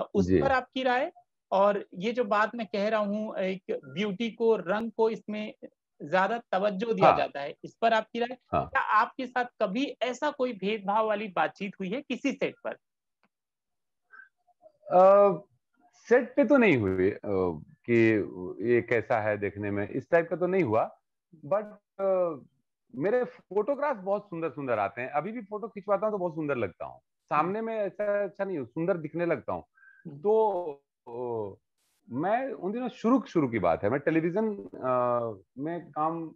उस पर आपकी राय और ये जो बात मैं कह रहा हूँ एक ब्यूटी को रंग को इसमें ज्यादा तवज्जो दिया हाँ, जाता है इस पर आपकी राय हाँ, क्या आपके साथ कभी ऐसा कोई भेदभाव वाली बातचीत हुई है किसी सेट पर आ, सेट पे तो नहीं हुई कि ये कैसा है देखने में इस टाइप का तो नहीं हुआ बट मेरे फोटोग्राफ बहुत सुंदर सुंदर आते हैं अभी भी फोटो खिंचवाता हूँ तो बहुत सुंदर लगता हूँ सामने में ऐसा अच्छा नहीं सुंदर दिखने लगता हूँ तो मैं उन दिनों शुरू शुरू की बात है मैं टेलीविजन में काम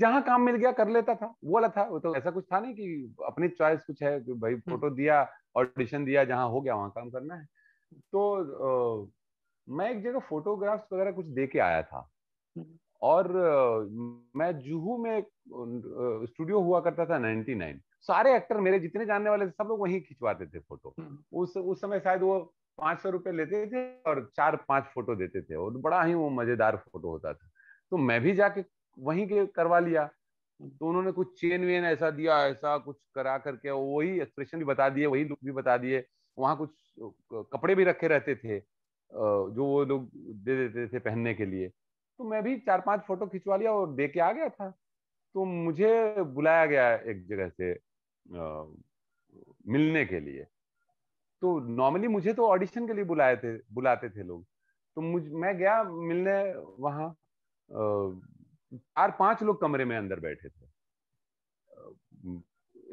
जहाँ काम मिल गया कर लेता था वो वाला था वो तो ऐसा कुछ था नहीं कि अपनी चॉइस कुछ है कि भाई फोटो हम्म। दिया ऑडिशन दिया जहां हो गया वहां काम करना है तो आ, मैं एक जगह फोटोग्राफ्स वगैरह कुछ दे के आया था हम्म। और आ, मैं जुहू में स्टूडियो हुआ करता था 99 सारे एक्टर मेरे जितने जानने वाले थे सब लोग वहीं खिंचवाते थे फोटो हम्म। उस उस समय शायद वो पांच सौ रुपए लेते थे और चार पांच फोटो देते थे और बड़ा ही वो मजेदार फोटो होता था तो मैं भी जाके वहीं के करवा लिया तो उन्होंने कुछ चेन वेन ऐसा दिया ऐसा कुछ करा करके वही एक्सप्रेशन भी बता दिए वही लुक भी बता दिए वहाँ कुछ कपड़े भी रखे रहते थे जो वो लोग दे देते थे पहनने के लिए तो मैं भी चार पांच फोटो खिंचवा लिया और दे के आ गया था तो मुझे बुलाया गया एक जगह से आ, मिलने के लिए तो नॉर्मली मुझे तो ऑडिशन के लिए बुलाए थे बुलाते थे लोग तो मुझ मैं गया मिलने वहां चार पांच लोग कमरे में अंदर बैठे थे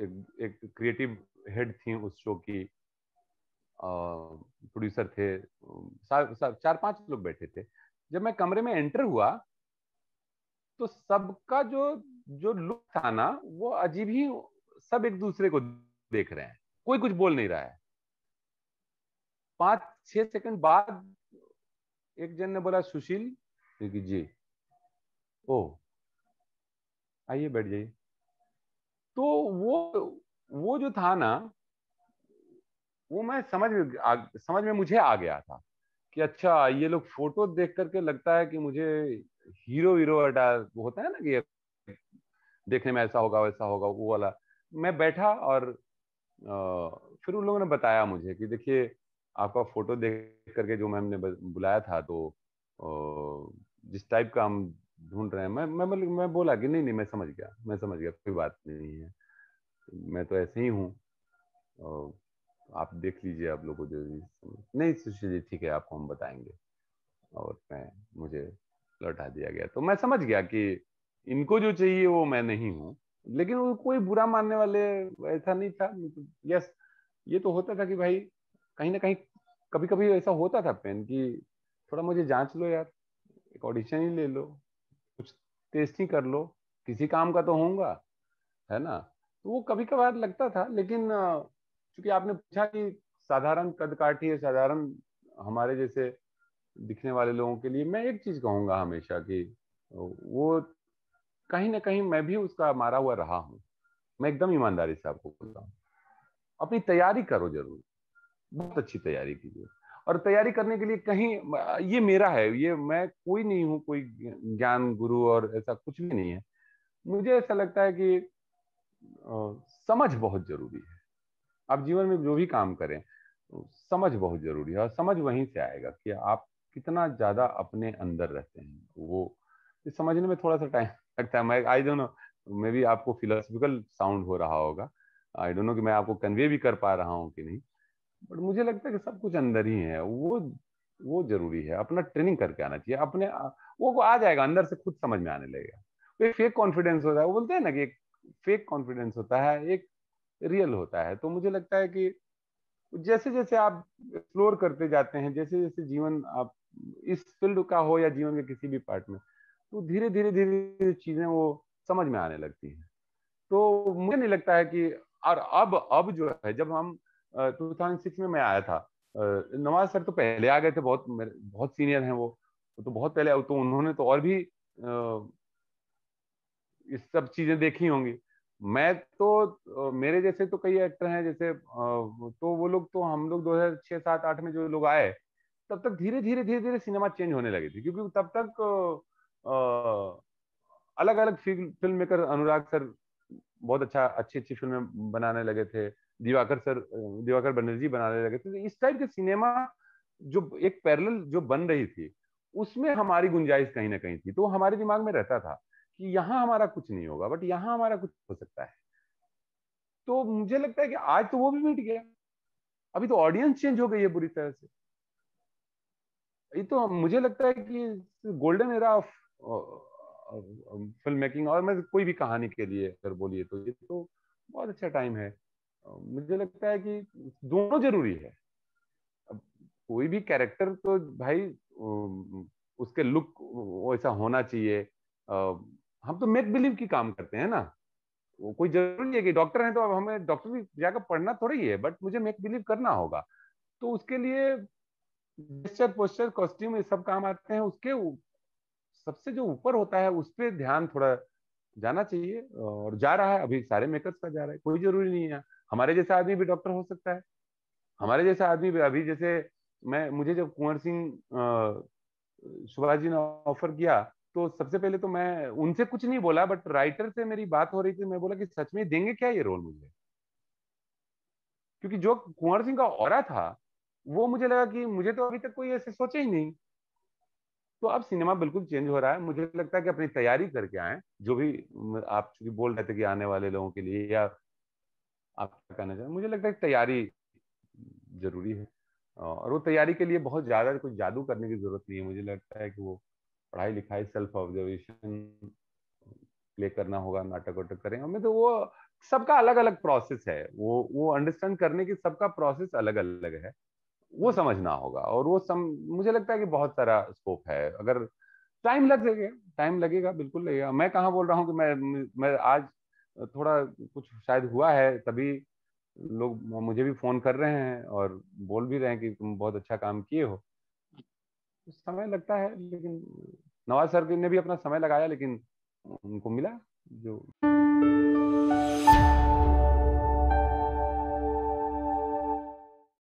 एक, एक क्रिएटिव हेड थी उस शो की प्रोड्यूसर थे सार, सार, चार पांच लोग बैठे थे जब मैं कमरे में एंटर हुआ तो सबका जो जो लुक था ना वो अजीब ही सब एक दूसरे को देख रहे हैं कोई कुछ बोल नहीं रहा है पांच छह सेकंड बाद एक जन ने बोला सुशील तो जी ओ आइए बैठ जाइए तो वो वो जो था ना वो मैं समझ में आ, समझ में मुझे आ गया था कि अच्छा ये लोग फोटो देख करके लगता है कि मुझे हीरो हीरो वो होता है ना कि देखने में ऐसा होगा वैसा होगा वो वाला मैं बैठा और आ, फिर उन लोगों ने बताया मुझे कि देखिए आपका फोटो देख करके जो मैम ने बुलाया था तो जिस टाइप का हम ढूंढ रहे हैं मैं मैं मतलब मैं बोला कि नहीं नहीं मैं समझ गया मैं समझ गया कोई बात नहीं है मैं तो ऐसे ही हूँ आप देख लीजिए आप लोगों को जो नहीं सुशील तो जी ठीक है आपको हम बताएंगे और मैं मुझे लौटा दिया गया तो मैं समझ गया कि इनको जो चाहिए वो मैं नहीं हूँ लेकिन वो कोई बुरा मानने वाले ऐसा नहीं था यस मतलब, ये तो होता था कि भाई कहीं ना कहीं कभी कभी ऐसा होता था पेन कि थोड़ा मुझे जांच लो यार एक ऑडिशन ही ले लो कुछ टेस्टिंग कर लो किसी काम का तो होगा है ना तो वो कभी कभार लगता था लेकिन चूंकि आपने पूछा कि साधारण कद काठी साधारण हमारे जैसे दिखने वाले लोगों के लिए मैं एक चीज कहूंगा हमेशा कि वो कहीं ना कहीं मैं भी उसका मारा हुआ रहा हूँ मैं एकदम ईमानदारी से आपको बोलता हूँ अपनी तैयारी करो जरूर बहुत अच्छी तैयारी कीजिए और तैयारी करने के लिए कहीं ये मेरा है ये मैं कोई नहीं हूँ कोई ज्ञान गुरु और ऐसा कुछ भी नहीं है मुझे ऐसा लगता है कि समझ बहुत जरूरी है आप जीवन में जो भी काम करें समझ बहुत जरूरी है और समझ वहीं से आएगा कि आप कितना ज्यादा अपने अंदर रहते हैं वो समझने में थोड़ा सा टाइम लगता है मैं I don't know maybe आपको फिलोसफिकल साउंड हो रहा होगा आई डोंट नो कि मैं आपको कन्वे भी कर पा रहा हूँ कि नहीं बट मुझे लगता है कि सब कुछ अंदर ही है वो वो जरूरी है अपना ट्रेनिंग करके आना चाहिए अपने वो को आ जाएगा अंदर से खुद समझ में आने लगेगा तो एक फेक कॉन्फिडेंस होता है वो बोलते हैं ना कि एक फेक कॉन्फिडेंस होता है एक रियल होता है तो मुझे लगता है कि जैसे जैसे आप एक्सप्लोर करते जाते हैं जैसे जैसे जीवन आप इस फील्ड का हो या जीवन के किसी भी पार्ट में तो धीरे धीरे धीरे चीजें वो समझ में आने लगती हैं तो मुझे नहीं लगता है कि और अब अब जो है जब हम टू थाउजेंड सिक्स में मैं आया था नवाज सर तो पहले आ गए थे बहुत बहुत सीनियर हैं वो तो बहुत पहले तो उन्होंने तो और भी इस सब चीजें देखी होंगी मैं तो मेरे जैसे तो कई एक्टर हैं जैसे तो वो लोग तो हम लोग दो हजार छह सात आठ में जो लोग आए तब तक धीरे धीरे धीरे धीरे सिनेमा चेंज होने लगी थी क्योंकि तब तक अलग अलग फिल्म मेकर अनुराग सर बहुत अच्छा अच्छी अच्छी फिल्में बनाने लगे थे दिवाकर सर दिवाकर बनर्जी बनाने लगे थे तो इस टाइप के सिनेमा जो एक पैरल जो बन रही थी उसमें हमारी गुंजाइश कहीं ना कहीं थी तो हमारे दिमाग में रहता था कि यहाँ हमारा कुछ नहीं होगा बट यहाँ हमारा कुछ हो सकता है तो मुझे लगता है कि आज तो वो भी मिट गया अभी तो ऑडियंस चेंज हो गई है बुरी तरह से ये तो मुझे लगता है कि golden era of film making और मैं कोई भी कहानी के लिए अगर बोलिए तो ये तो बहुत अच्छा टाइम है मुझे लगता है कि दोनों जरूरी है कोई भी कैरेक्टर तो भाई उसके लुक वैसा होना चाहिए हम तो मेक बिलीव की काम करते हैं ना वो कोई जरूरी नहीं है कि डॉक्टर हैं तो अब हमें डॉक्टर भी जाकर पढ़ना थोड़ा ही है बट मुझे मेक बिलीव करना होगा तो उसके लिए जेस्चर पोस्चर कॉस्ट्यूम ये सब काम आते हैं उसके सबसे जो ऊपर होता है उस पर ध्यान थोड़ा जाना चाहिए और जा रहा है अभी सारे मेकर्स का जा रहा है कोई जरूरी नहीं है हमारे जैसा आदमी भी डॉक्टर हो सकता है हमारे जैसा आदमी भी अभी जैसे मैं मुझे जब कुंवर सिंह शिवाजी ने ऑफर किया तो सबसे पहले तो मैं उनसे कुछ नहीं बोला बट राइटर से मेरी बात हो रही थी मैं बोला कि सच में देंगे क्या ये रोल मुझे क्योंकि जो कुंवर सिंह का और था वो मुझे लगा कि मुझे तो अभी तक कोई ऐसे सोचे ही नहीं तो अब सिनेमा बिल्कुल चेंज हो रहा है मुझे लगता है कि अपनी तैयारी करके आए जो भी आप चूंकि बोल रहे थे कि आने वाले लोगों के लिए या आप क्या कहना चाहें मुझे लगता है तैयारी जरूरी है और वो तैयारी के लिए बहुत ज़्यादा कुछ जादू करने की जरूरत नहीं है मुझे लगता है कि वो पढ़ाई लिखाई सेल्फ ऑब्जर्वेशन प्ले करना होगा नाटक वाटक करें हमें तो वो सबका अलग अलग प्रोसेस है वो वो अंडरस्टैंड करने की सबका प्रोसेस अलग अलग है वो समझना होगा और वो सम मुझे लगता है कि बहुत सारा स्कोप है अगर टाइम लग जाएगा टाइम लगेगा बिल्कुल लगेगा मैं कहाँ बोल रहा हूँ कि मैं मैं आज थोड़ा कुछ शायद हुआ है तभी लोग मुझे भी फोन कर रहे हैं और बोल भी रहे हैं कि तुम बहुत अच्छा काम किए हो समय लगता है लेकिन नवाज सर ने भी अपना समय लगाया लेकिन उनको मिला जो